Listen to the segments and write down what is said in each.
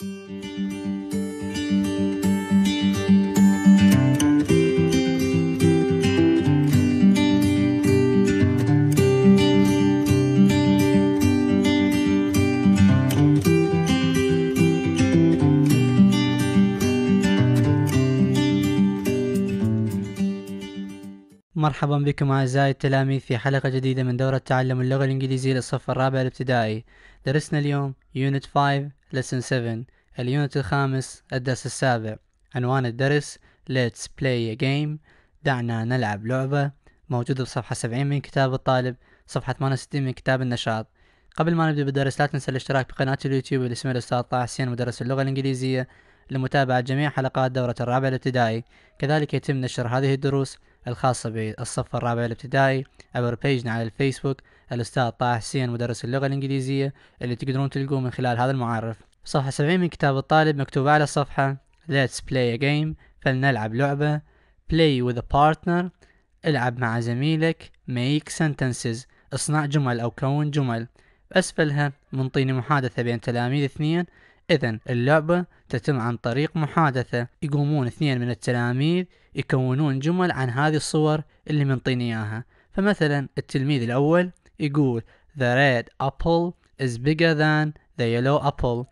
Thank you. مرحبا بكم أعزائي التلاميذ في حلقة جديدة من دورة تعلم اللغة الإنجليزية للصف الرابع الابتدائي درسنا اليوم Unit 5 Lesson 7 اليونت الخامس الدرس السابع عنوان الدرس Let's play a game دعنا نلعب لعبة موجودة بصفحة 70 من كتاب الطالب صفحة 68 من كتاب النشاط قبل ما نبدأ بالدرس لا تنسى الاشتراك بقناة اليوتيوب اللي اسمها الأستاذ طه حسين مدرس اللغة الإنجليزية لمتابعة جميع حلقات دورة الرابع الابتدائي كذلك يتم نشر هذه الدروس الخاصة بالصف الرابع الابتدائي عبر بيجنا على الفيسبوك الأستاذ طه حسين مدرس اللغة الإنجليزية اللي تقدرون تلقوه من خلال هذا المعرف صفحة 70 من كتاب الطالب مكتوب على الصفحة Let's play a game فلنلعب لعبة Play with a partner العب مع زميلك Make sentences اصنع جمل أو كون جمل أسفلها منطيني محادثة بين تلاميذ اثنين إذا اللعبة تتم عن طريق محادثة يقومون اثنين من التلاميذ يكونون جمل عن هذه الصور اللي منطيني إياها فمثلا التلميذ الأول يقول The red apple is bigger than the yellow apple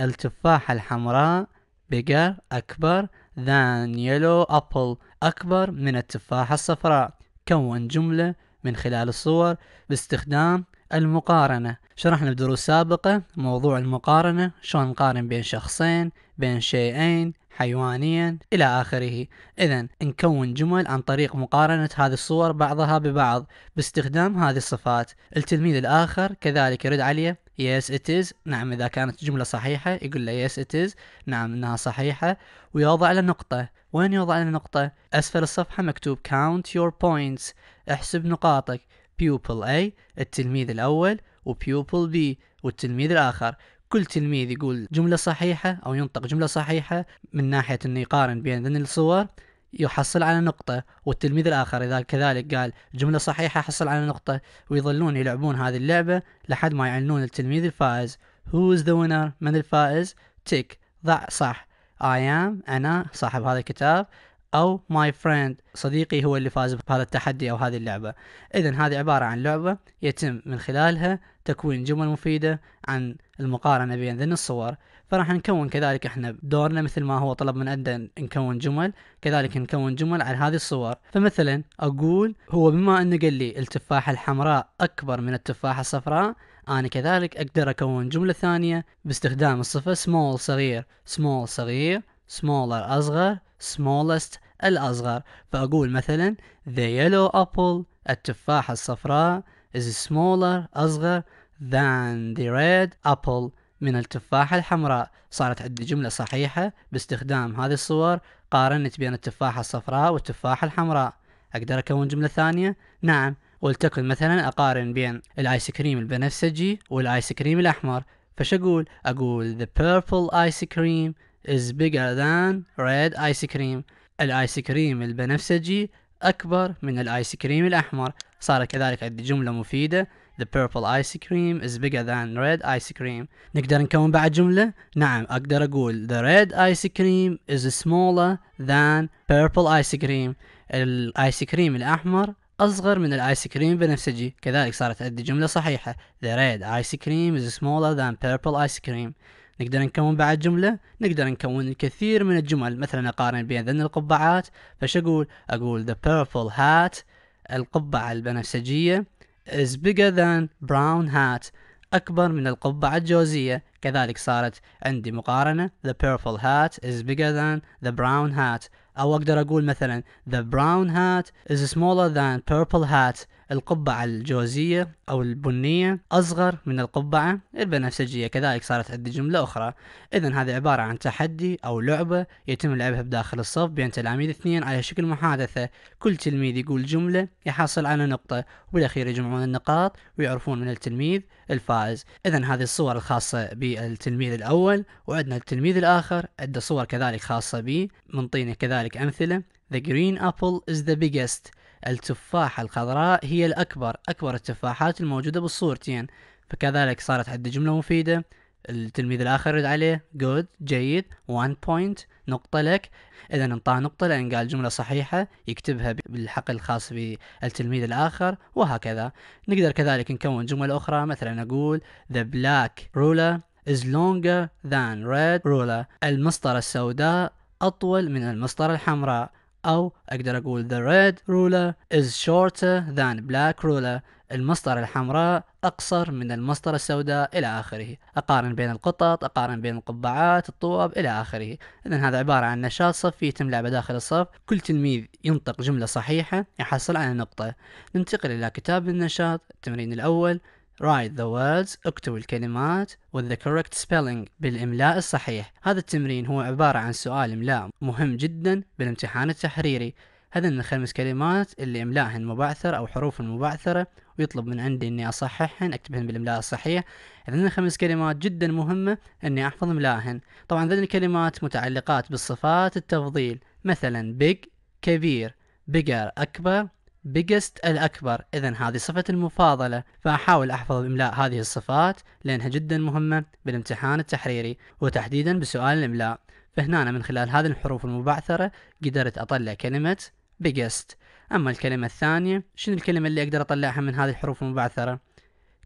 التفاحة الحمراء bigger أكبر than yellow apple أكبر من التفاحة الصفراء كون جملة من خلال الصور باستخدام المقارنة شرحنا بدروس سابقة موضوع المقارنة شلون نقارن بين شخصين بين شيئين حيوانيا إلى آخره إذا نكون جمل عن طريق مقارنة هذه الصور بعضها ببعض باستخدام هذه الصفات التلميذ الآخر كذلك يرد عليه yes it is نعم إذا كانت جملة صحيحة يقول له yes it is نعم إنها صحيحة ويوضع له نقطة وين يوضع له نقطة أسفل الصفحة مكتوب count your points احسب نقاطك pupil A التلميذ الأول وبيوبل B والتلميذ الآخر كل تلميذ يقول جملة صحيحة أو ينطق جملة صحيحة من ناحية أنه يقارن بين ذن الصور يحصل على نقطة والتلميذ الآخر إذا كذلك قال جملة صحيحة حصل على نقطة ويظلون يلعبون هذه اللعبة لحد ما يعلنون التلميذ الفائز Who is the winner؟ من الفائز؟ تك ضع صح I am أنا صاحب هذا الكتاب او ماي فريند صديقي هو اللي فاز بهذا التحدي او هذه اللعبه اذا هذه عباره عن لعبه يتم من خلالها تكوين جمل مفيده عن المقارنه بين ذن الصور فراح نكون كذلك احنا بدورنا مثل ما هو طلب من ادن نكون جمل كذلك نكون جمل على هذه الصور فمثلا اقول هو بما انه قال لي التفاحه الحمراء اكبر من التفاحه الصفراء أنا كذلك أقدر أكون جملة ثانية باستخدام الصفة سمول صغير سمول صغير سمولر أصغر smallest الأصغر فأقول مثلا the yellow apple التفاحة الصفراء is smaller أصغر than the red apple من التفاحة الحمراء صارت عندي جملة صحيحة باستخدام هذه الصور قارنت بين التفاحة الصفراء والتفاحة الحمراء أقدر أكون جملة ثانية؟ نعم ولتكن مثلا أقارن بين الآيس كريم البنفسجي والآيس كريم الأحمر فش أقول؟ أقول the purple ice cream is bigger than red ice cream الايس كريم البنفسجي أكبر من الآيس كريم الأحمر صار كذلك عندي جملة مفيدة The purple ice cream is bigger than red ice cream نقدر نكون بعد جملة؟ نعم أقدر أقول The red ice cream is smaller than purple ice cream الآيس كريم الأحمر أصغر من الآيس كريم البنفسجي كذلك صارت عندي جملة صحيحة The red ice cream is smaller than purple ice cream نقدر نكون بعد جملة نقدر نكون الكثير من الجمل مثلا أقارن بين ذن القبعات فش أقول أقول the purple hat القبعة البنفسجية is bigger than brown hat أكبر من القبعة الجوزية كذلك صارت عندي مقارنة the purple hat is bigger than the brown hat أو أقدر أقول مثلا the brown hat is smaller than purple hat القبعة الجوزية أو البنية أصغر من القبعة البنفسجية كذلك صارت عندي جملة أخرى إذا هذا عبارة عن تحدي أو لعبة يتم لعبها بداخل الصف بين تلاميذ اثنين على شكل محادثة كل تلميذ يقول جملة يحصل على نقطة وبالأخير يجمعون النقاط ويعرفون من التلميذ الفائز إذا هذه الصور الخاصة بالتلميذ الأول وعندنا التلميذ الآخر عنده صور كذلك خاصة به منطينا كذلك أمثلة The green apple is the biggest التفاحة الخضراء هي الأكبر أكبر التفاحات الموجودة بالصورتين فكذلك صارت عندي جملة مفيدة التلميذ الآخر رد عليه جود جيد وان بوينت نقطة لك إذا انطاه نقطة لأن قال جملة صحيحة يكتبها بالحقل الخاص بالتلميذ الآخر وهكذا نقدر كذلك نكون جملة أخرى مثلا نقول the black ruler is longer than red ruler المسطرة السوداء أطول من المسطرة الحمراء أو أقدر أقول the red ruler is shorter than black ruler المسطرة الحمراء أقصر من المسطرة السوداء إلى آخره أقارن بين القطط أقارن بين القبعات الطوب إلى آخره إذن هذا عبارة عن نشاط صفي يتم لعبه داخل الصف كل تلميذ ينطق جملة صحيحة يحصل على نقطة ننتقل إلى كتاب النشاط التمرين الأول Write the words اكتب الكلمات with the correct spelling بالإملاء الصحيح هذا التمرين هو عبارة عن سؤال إملاء مهم جدا بالامتحان التحريري من الخمس كلمات اللي إملائهن مبعثر أو حروف مبعثرة ويطلب من عندي أني أصححهن أكتبهن بالإملاء الصحيح من الخمس كلمات جدا مهمة أني أحفظ إملاءهن طبعا هذه الكلمات متعلقات بالصفات التفضيل مثلا big كبير bigger أكبر biggest الأكبر إذا هذه صفة المفاضلة فأحاول أحفظ إملاء هذه الصفات لأنها جدا مهمة بالامتحان التحريري وتحديدا بسؤال الإملاء فهنا من خلال هذه الحروف المبعثرة قدرت أطلع كلمة biggest أما الكلمة الثانية شنو الكلمة اللي أقدر أطلعها من هذه الحروف المبعثرة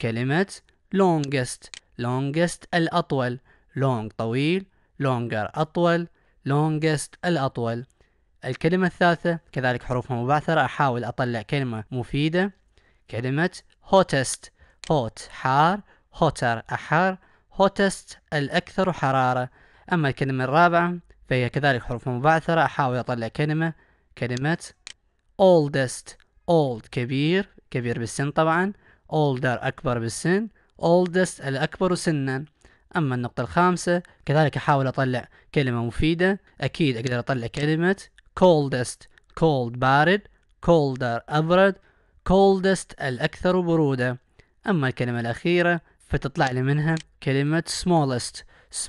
كلمة longest longest الأطول long طويل longer أطول longest الأطول الكلمة الثالثة كذلك حروفها مبعثرة أحاول أطلع كلمة مفيدة كلمة هوتست هوت حار هوتر أحار هوتست الأكثر حرارة أما الكلمة الرابعة فهي كذلك حروف مبعثرة أحاول أطلع كلمة كلمة oldest old كبير كبير بالسن طبعا older أكبر بالسن oldest الأكبر سنا أما النقطة الخامسة كذلك أحاول أطلع كلمة مفيدة أكيد أقدر أطلع كلمة coldest cold بارد colder أبرد coldest الأكثر برودة أما الكلمة الأخيرة فتطلع لي منها كلمة smallest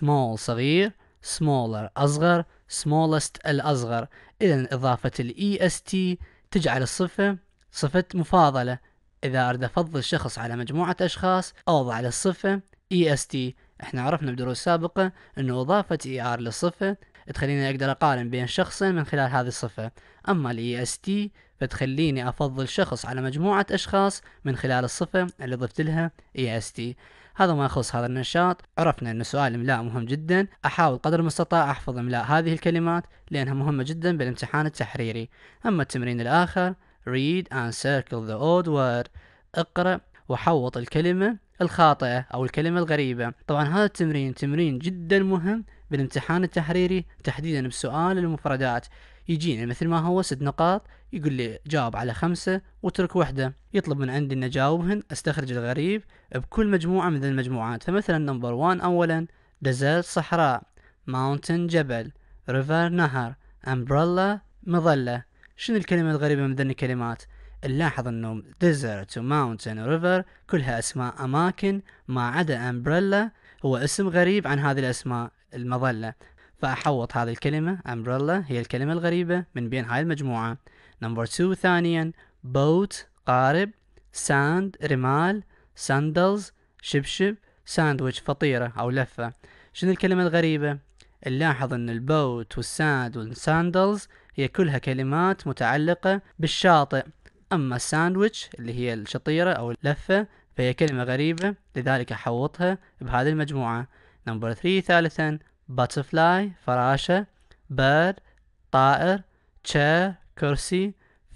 small صغير smaller أصغر smallest الأصغر إذا إضافة ال est تجعل الصفة صفة مفاضلة إذا أرد أفضل شخص على مجموعة أشخاص أوضع على الصفة est احنا عرفنا بدروس سابقة أنه إضافة er للصفة تخليني أقدر أقارن بين شخصين من خلال هذه الصفة أما ال EST فتخليني أفضل شخص على مجموعة أشخاص من خلال الصفة اللي ضفت لها EST هذا ما يخص هذا النشاط عرفنا أن سؤال الإملاء مهم جدا أحاول قدر المستطاع أحفظ إملاء هذه الكلمات لأنها مهمة جدا بالامتحان التحريري أما التمرين الآخر read and circle the odd word اقرأ وحوط الكلمة الخاطئة أو الكلمة الغريبة طبعا هذا التمرين تمرين جدا مهم بالامتحان التحريري تحديدا بسؤال المفردات يجيني مثل ما هو ست نقاط يقول لي جاوب على خمسة واترك وحدة يطلب من عندي ان اجاوبهن استخرج الغريب بكل مجموعة من المجموعات فمثلا نمبر وان اولا دزل صحراء ماونتن جبل ريفر نهر امبرلا مظلة شنو الكلمة الغريبة من ذن الكلمات نلاحظ انه ديزرت وماونتن وريفر كلها اسماء اماكن ما عدا امبريلا هو اسم غريب عن هذه الاسماء المظلة فأحوط هذه الكلمة umbrella هي الكلمة الغريبة من بين هاي المجموعة نمبر 2 ثانيا boat قارب ساند رمال ساندلز شبشب ساندويتش فطيرة أو لفة شنو الكلمة الغريبة؟ نلاحظ أن البوت والساند والساندلز هي كلها كلمات متعلقة بالشاطئ أما الساندويتش اللي هي الشطيرة أو اللفة فهي كلمة غريبة لذلك أحوطها بهذه المجموعة نمبر ثري ثالثا butterfly فراشة bird طائر chair كرسي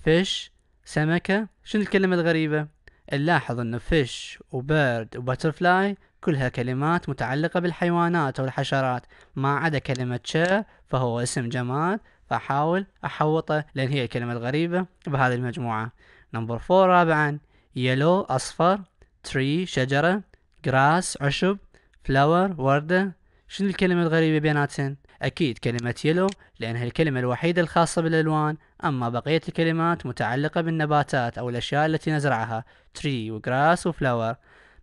fish سمكة شنو الكلمة الغريبة نلاحظ ان fish وبيرد وبترفلاي كلها كلمات متعلقة بالحيوانات أو الحشرات ما عدا كلمة chair فهو اسم جماد فأحاول أحوطه لأن هي الكلمة الغريبة بهذه المجموعة نمبر فور رابعا يلو أصفر تري شجرة grass عشب فلاور وردة شنو الكلمة الغريبة بيناتهن؟ أكيد كلمة يلو لأنها الكلمة الوحيدة الخاصة بالألوان أما بقية الكلمات متعلقة بالنباتات أو الأشياء التي نزرعها تري وغراس وفلاور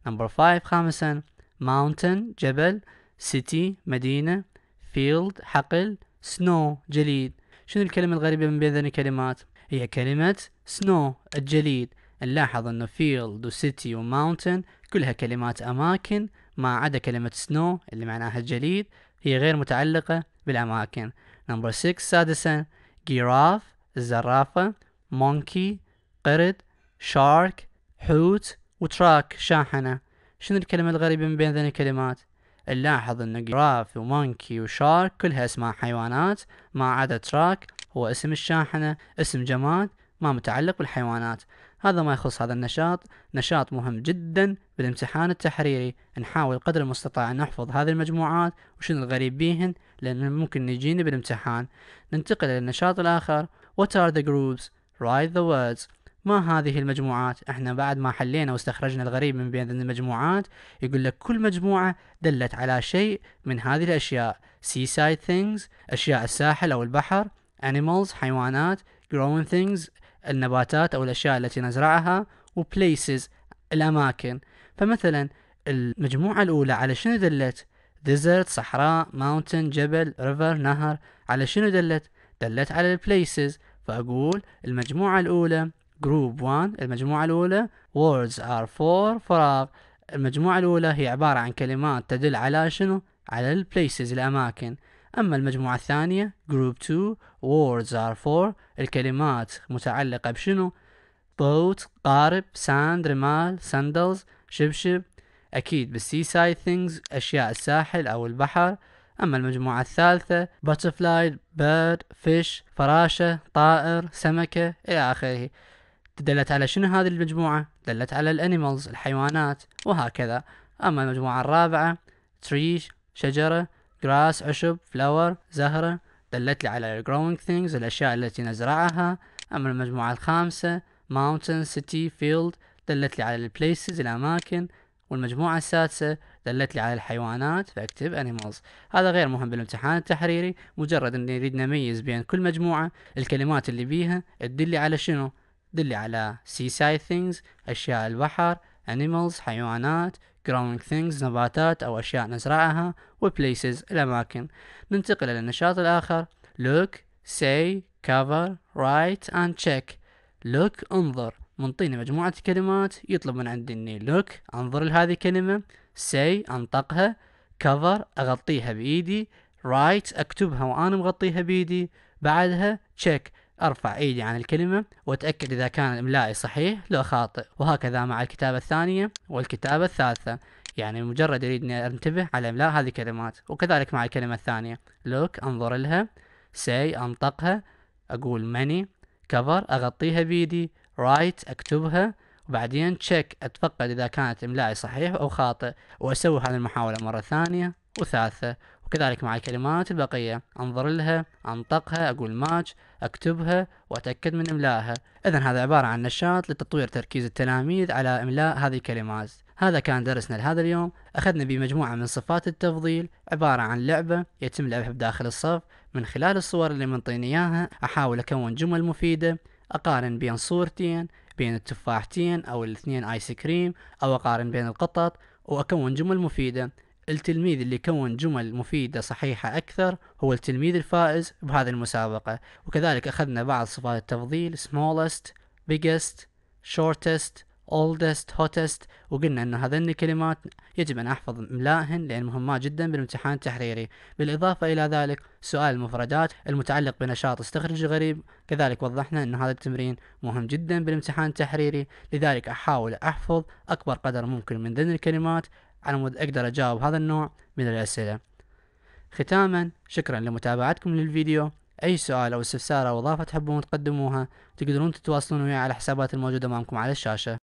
نمبر 5 خامسا ماونتن جبل سيتي مدينة فيلد حقل سنو جليد شنو الكلمة الغريبة من بين ذني الكلمات؟ هي كلمة سنو الجليد نلاحظ أنه فيلد وسيتي وماونتن كلها كلمات أماكن ما عدا كلمة سنو اللي معناها الجليد هي غير متعلقة بالأماكن نمبر 6 سادسا جيراف الزرافة مونكي قرد شارك حوت وتراك شاحنة شنو الكلمة الغريبة من بين ذني الكلمات نلاحظ ان جراف ومونكي وشارك كلها اسماء حيوانات ما عدا تراك هو اسم الشاحنة اسم جماد ما متعلق بالحيوانات هذا ما يخص هذا النشاط نشاط مهم جدا بالامتحان التحريري نحاول قدر المستطاع أن نحفظ هذه المجموعات وشنو الغريب بيهن لأن ممكن نجيني بالامتحان ننتقل إلى النشاط الآخر What are the groups? Write the words ما هذه المجموعات احنا بعد ما حلينا واستخرجنا الغريب من بين المجموعات يقول لك كل مجموعة دلت على شيء من هذه الأشياء seaside things أشياء الساحل أو البحر animals حيوانات growing things النباتات أو الأشياء التي نزرعها وبليسز الأماكن فمثلا المجموعة الأولى على شنو دلت؟ ديزرت صحراء ماونتن جبل ريفر نهر على شنو دلت؟ دلت على البليسز فأقول المجموعة الأولى جروب 1 المجموعة الأولى words are for فراغ المجموعة الأولى هي عبارة عن كلمات تدل على شنو؟ على البليسز الأماكن أما المجموعة الثانية Group 2 Words are for الكلمات متعلقة بشنو boat قارب sand رمال sandals شبشب أكيد بالسيسايد سايد things أشياء الساحل أو البحر أما المجموعة الثالثة butterfly bird fish فراشة طائر سمكة إلى آخره دلت على شنو هذه المجموعة؟ دلت على الانيمالز الحيوانات وهكذا أما المجموعة الرابعة tree شجرة جراس عشب فلاور زهرة دلت لي على growing things الأشياء التي نزرعها أما المجموعة الخامسة mountain city field دلت لي على places الأماكن والمجموعة السادسة دلت لي على الحيوانات فاكتب animals هذا غير مهم بالامتحان التحريري مجرد ان نريد نميز بين كل مجموعة الكلمات اللي بيها تدل على شنو تدلي على seaside things أشياء البحر animals حيوانات growing things نباتات أو أشياء نزرعها و places الأماكن ننتقل إلى النشاط الآخر look say cover write and check look انظر منطينا مجموعة كلمات يطلب من عندي اني look انظر لهذه الكلمة say انطقها cover اغطيها بايدي write اكتبها وانا مغطيها بايدي بعدها check أرفع إيدي عن الكلمة وأتأكد إذا كان إملائي صحيح لو خاطئ وهكذا مع الكتابة الثانية والكتابة الثالثة يعني مجرد أريد أني أنتبه على إملاء هذه الكلمات وكذلك مع الكلمة الثانية look أنظر لها say أنطقها أقول many cover أغطيها بيدي write أكتبها وبعدين check أتفقد إذا كانت إملائي صحيح أو خاطئ وأسوي هذه المحاولة مرة ثانية وثالثة وكذلك مع الكلمات البقية أنظر لها أنطقها أقول ماتش أكتبها وأتأكد من إملائها إذا هذا عبارة عن نشاط لتطوير تركيز التلاميذ على إملاء هذه الكلمات هذا كان درسنا لهذا اليوم أخذنا بمجموعة من صفات التفضيل عبارة عن لعبة يتم لعبها بداخل الصف من خلال الصور اللي منطيني إياها أحاول أكون جمل مفيدة أقارن بين صورتين بين التفاحتين أو الاثنين آيس كريم أو أقارن بين القطط وأكون جمل مفيدة التلميذ اللي كون جمل مفيدة صحيحة أكثر هو التلميذ الفائز بهذه المسابقة وكذلك أخذنا بعض صفات التفضيل smallest, biggest, shortest, oldest, hottest وقلنا أن هذين الكلمات يجب أن أحفظ إملائهن لأن مهمة جدا بالامتحان التحريري بالإضافة إلى ذلك سؤال المفردات المتعلق بنشاط استخرج غريب كذلك وضحنا أن هذا التمرين مهم جدا بالامتحان التحريري لذلك أحاول أحفظ أكبر قدر ممكن من ذن الكلمات على مود أقدر أجاوب هذا النوع من الأسئلة ختاما شكرا لمتابعتكم للفيديو أي سؤال أو استفسار أو إضافة تحبون تقدموها تقدرون تتواصلون وياي على الحسابات الموجودة أمامكم على الشاشة